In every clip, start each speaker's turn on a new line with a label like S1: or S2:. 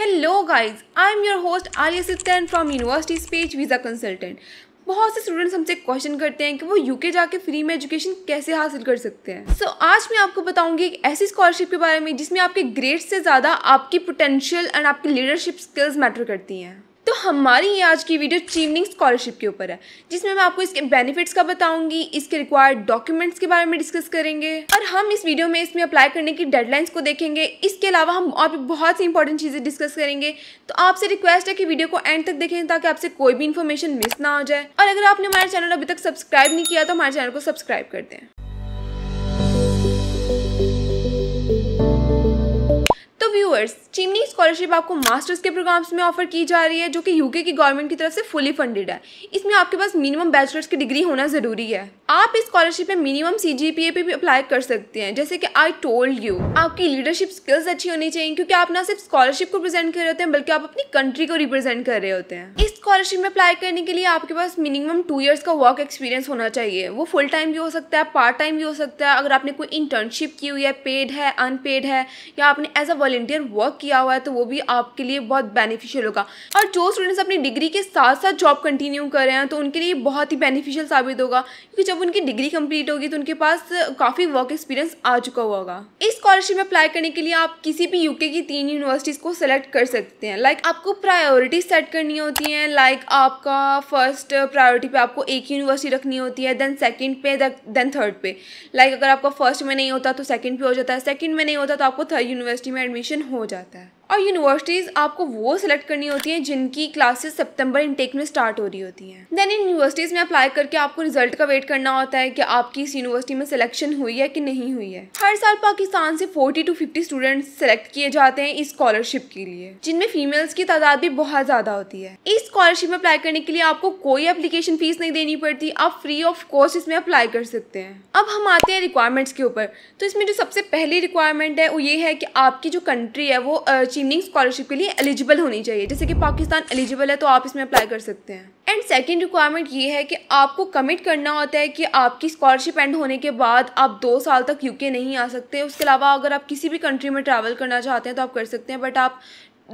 S1: hello guys I am your host Arya Siddhan from university स्पेज visa consultant बहुत से students हमसे क्वेश्चन करते हैं कि वो यूके जाके फ्री में एजुकेशन कैसे हासिल कर सकते हैं सो so, आज मैं आपको बताऊंगी एक ऐसी स्कॉलरशिप के बारे में जिसमें आपके ग्रेड से ज़्यादा आपकी पोटेंशियल एंड आपकी लीडरशिप स्किल्स मैटर करती हैं तो हमारी ये आज की वीडियो चीवनिंग स्कॉलरशिप के ऊपर है जिसमें मैं आपको इसके बेनिफिट्स का बताऊंगी इसके रिक्वायर्ड डॉक्यूमेंट्स के बारे में डिस्कस करेंगे और हम इस वीडियो में इसमें अप्लाई करने की डेडलाइंस को देखेंगे इसके अलावा हम और भी बहुत सी इंपॉर्टेंट चीज़ें डिस्कस करेंगे तो आपसे रिक्वेस्ट है कि वीडियो को एंड तक देखें ताकि आपसे कोई भी इन्फॉर्मेशन मिस ना हो जाए और अगर आपने हमारे चैनल अभी तक सब्सक्राइब नहीं किया तो हमारे चैनल को सब्सक्राइब कर दें व्यूअर्स चिमनी स्कॉलरशिप आपको मास्टर्स के प्रोग्राम्स में ऑफर की जा रही है जो कि यूके की गवर्नमेंट की तरफ से फुली फंडेड है इसमें आपके पास मिनिमम बैचलर्स की डिग्री होना ज़रूरी है आप इस स्कॉलरशिप में minimum C G P A पे भी अप्लाई कर सकते हैं जैसे कि आई टोल्ड यू आपकी लीडरशिप स्किल्स अच्छी होनी चाहिए क्योंकि आप ना सिर्फ स्कॉलरशिप को प्रेजेंट कर रहे होते हैं बल्कि आप अपनी कंट्री को रिप्रेजेंट कर रहे होते हैं इस स्कॉलरशिप में अप्लाई करने के लिए आपके पास मिनिमम टू इयर्स का वर्क एक्सपीरियंस होना चाहिए वो फुल टाइम भी हो सकता है पार्ट टाइम भी हो सकता है अगर आपने कोई इंटर्नशिप की हुई है पेड है अनपेड है या आपने एज अ वॉलेंटियर वर्क किया हुआ है तो वो भी आपके लिए बहुत बेनिफिशियल होगा और जो स्टूडेंट्स अपनी डिग्री के साथ साथ जॉब कंटिन्यू कर रहे हैं तो उनके लिए बहुत ही बेनिफिशियल साबित होगा क्योंकि जब उनकी डिग्री कंप्लीट होगी तो उनके पास काफ़ी वर्क एक्सपीरियंस आ चुका होगा इस स्कॉलरशिप में अप्लाई करने के लिए आप किसी भी यूके की तीन यूनिवर्सिटीज़ को सेलेक्ट कर सकते हैं लाइक आपको प्रायोरिटी सेट करनी होती हैं लाइक like, आपका फर्स्ट प्रायोरिटी पे आपको एक यूनिवर्सिटी रखनी होती है देन सेकंड पे देन थर्ड पे लाइक like, अगर आपका फर्स्ट में नहीं होता तो सेकंड पे हो जाता है सेकंड में नहीं होता तो आपको थर्ड यूनिवर्सिटी में एडमिशन हो जाता है और यूनिवर्सिटीज़ आपको वो सिलेक्ट करनी होती हैं जिनकी क्लासेस सितंबर इनटेक में स्टार्ट हो रही होती हैं देन इन यूनिवर्सिटीज़ में अप्लाई करके आपको रिजल्ट का वेट करना होता है कि आपकी इस यूनिवर्सिटी में सिलेक्शन हुई है कि नहीं हुई है हर साल पाकिस्तान से forty to fifty student select किए जाते हैं इस स्कॉलरशिप के लिए जिनमें फीमेल्स की तादाद भी बहुत ज़्यादा होती है इस स्कॉलरशिप में अप्लाई करने के लिए आपको कोई अप्लीकेशन फीस नहीं देनी पड़ती आप फ्री ऑफ कॉस्ट इसमें अप्लाई कर सकते हैं अब हम आते हैं रिक्वायरमेंट्स के ऊपर तो इसमें जो सबसे पहली रिक्वायरमेंट है वो ये है कि आपकी जो कंट्री है वो अचीवनिंग स्कॉलरशिप के लिए एलिजिबल होनी चाहिए जैसे कि पाकिस्तान एलिजिबल है तो आप इसमें अप्लाई कर सकते हैं एंड सेकेंड रिक्वायरमेंट ये है कि आपको कमिट करना होता है कि आपकी स्कॉलरशिप एंड होने के बाद आप दो साल तक यूके नहीं आ सकते उसके अलावा अगर आप किसी भी कंट्री में ट्रैवल करना चाहते हैं तो आप कर सकते हैं बट आप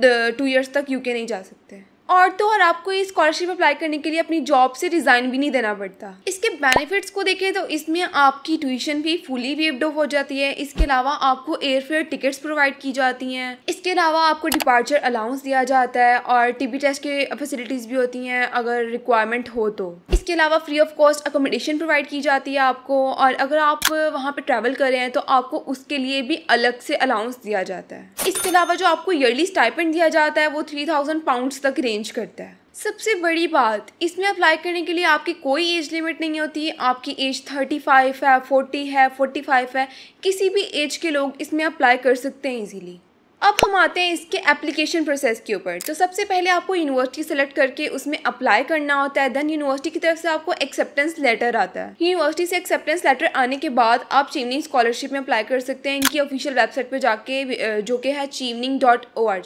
S1: टू uh, ईयर्स तक यूके नहीं जा सकते और तो और आपको ये स्कॉलरशिप अप्लाई करने के लिए अपनी जॉब से रिज़ाइन भी नहीं देना पड़ता इसके बेनिफिट्स को देखें तो इसमें आपकी ट्यूशन भी फुली वेब्ड हो जाती है इसके अलावा आपको एयरफेयर टिकट्स प्रोवाइड की जाती हैं इसके अलावा आपको डिपार्चर अलाउंस दिया जाता है और टीबी टेस्ट के फैसिलिटीज़ भी होती हैं अगर रिक्वायरमेंट हो तो इसके अलावा free of cost accommodation provide की जाती है आपको और अगर आप वहाँ पर ट्रैवल कर रहे हैं तो आपको उसके लिए भी अलग से अलाउंस दिया जाता है इसके अलावा जो आपको ईयरली स्टाइपेंड दिया जाता है वो थ्री थाउजेंड पाउंड्स तक रेंज करता है सबसे बड़ी बात इसमें अप्लाई करने के लिए आपकी कोई एज लिमिट नहीं होती आपकी एज 35 है 40 है 45 है किसी भी एज के लोग इसमें अप्लाई कर सकते हैं इजीली अब हम आते हैं इसके एप्लीकेशन प्रोसेस के ऊपर तो सबसे पहले आपको यूनिवर्सिटी सेलेक्ट करके उसमें अप्लाई करना होता है देन यूनिवर्सिटी की तरफ से आपको एक्सेप्टेंस लेटर आता है यूनिवर्सिटी से एक्सेप्टेंस लेटर आने के बाद आप चीवनिंग स्कॉलरशिप में अप्लाई कर सकते हैं इनकी ऑफिशियल वेबसाइट पर जाके जो कि है चीवनिंग डॉट ओ आर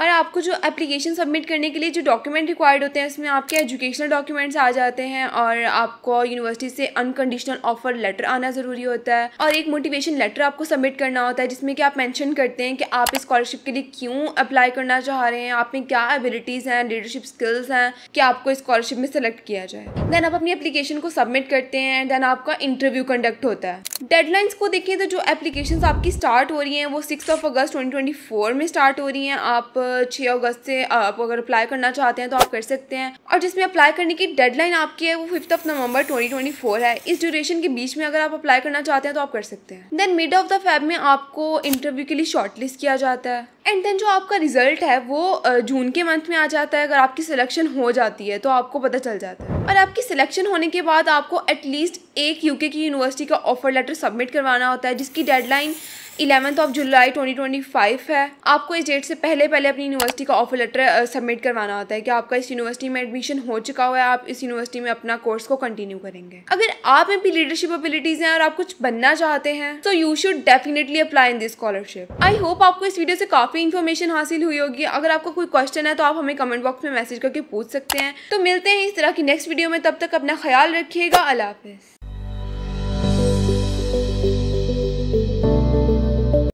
S1: और आपको जो एप्लीकेशन सबमिट करने के लिए जो डॉक्यूमेंट रिक्वायर्ड होते हैं उसमें आपके एजुकेशनल डॉक्यूमेंट्स आ जाते हैं और आपको यूनिवर्सिटी से अनकंडीशनल ऑफर लेटर आना ज़रूरी होता है और एक मोटिवेशन लेटर आपको सबमिट करना होता है जिसमें कि आप मैंशन करते हैं कि आप इस स्कॉलरशिप के लिए क्यों अप्लाई करना चाह रहे हैं आप में क्या एबिलिटीज़ हैं लीडरशिप स्किल्स हैं कि आपको स्कॉलरशिप में सेलेक्ट किया जाए देन आप अपनी एप्लीकेशन को सबमिट करते हैं देन आपका इंटरव्यू कंडक्ट होता है डेडलाइंस को देखिए तो जो एप्लीकेशन आपकी स्टार्ट हो रही हैं वो सिक्स ऑफ अगस्त ट्वेंटी में स्टार्ट हो रही हैं आप uh, छः अगस्त से आप अगर अप्लाई करना चाहते हैं तो आप कर सकते हैं और जिसमें अप्लाई करने की डेडलाइन आपकी है वो फिफ्थ ऑफ नवंबर 2024 है इस ड्यूरेशन के बीच में अगर आप अप्लाई करना चाहते हैं तो आप कर सकते हैं then mid of the Feb में आपको इंटरव्यू के लिए शॉर्टलिस्ट किया जाता है होता है एंड देन जो आपका रिजल्ट है वो जून के मंथ में आ जाता है अगर आपकी सिलेक्शन हो जाती है तो आपको पता चल जाता है और आपकी सिलेक्शन होने के बाद आपको एटलीस्ट एक यूके की यूनिवर्सिटी का ऑफर लेटर सबमिट करवाना होता है जिसकी डेडलाइन इलेवंथ ऑफ जुलाई 2025 है आपको इस डेट से पहले पहले अपनी यूनिवर्सिटी का ऑफर लेटर सबमिट करवाना होता है कि आपका इस यूनिवर्सिटी में एडमिशन हो चुका हुआ है आप इस यूनिवर्सिटी में अपना कोर्स को कंटिन्यू करेंगे अगर आप में भी लीडरशिप एबिलिटीज हैं और आप कुछ बनना चाहते हैं तो you should definitely apply in this scholarship I hope आपको इस वीडियो से काफी इन्फॉर्मेशन हासिल हुई होगी अगर आपको कोई क्वेश्चन है तो आप हमें कमेंट बॉक्स में मैसेज करके पूछ सकते हैं तो मिलते हैं इस तरह की नेक्स्ट वीडियो में तब तक अपना ख्याल रखिएगा अला हाफिज़